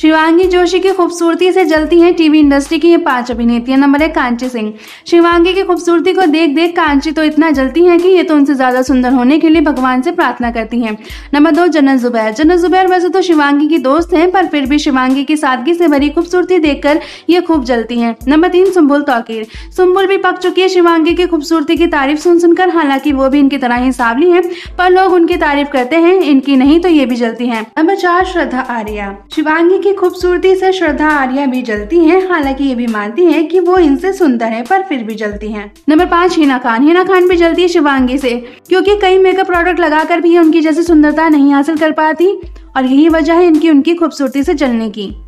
शिवांगी जोशी की खूबसूरती से जलती हैं टीवी इंडस्ट्री की ये पांच अभिनेत्रियां नंबर एक कांची सिंह शिवांगी की खूबसूरती को देख देख कांची तो इतना जलती हैं कि ये तो उनसे ज्यादा सुंदर होने के लिए भगवान से प्रार्थना करती हैं नंबर दो जनरल जुबैर जनरल जुबैर वैसे तो शिवांगी की दोस्त हैं पर फिर भी शिवांगी की सादगी से भरी खूबसूरती देखकर ये खूब जलती हैं नंबर तीन सुम्बुल तोकीर सुम्बुल भी पक चुकी है शिवांगी की खूबसूरती की तारीफ सुन सुनकर हालांकि वो भी इनकी तरह ही सावली है पर लोग उनकी तारीफ करते हैं इनकी नहीं तो ये भी जलती है नंबर चार श्रद्धा आर्या शिवांगी की खूबसूरती से श्रद्धा आर्या भी जलती हैं हालांकि ये भी मानती हैं कि वो इनसे सुंदर हैं पर फिर भी जलती हैं नंबर पाँच हिना खान हिना खान भी जलती है शिवांगी से क्योंकि कई मेकअप प्रोडक्ट लगाकर भी उनकी जैसी सुंदरता नहीं हासिल कर पाती और यही वजह है इनकी उनकी खूबसूरती से जलने की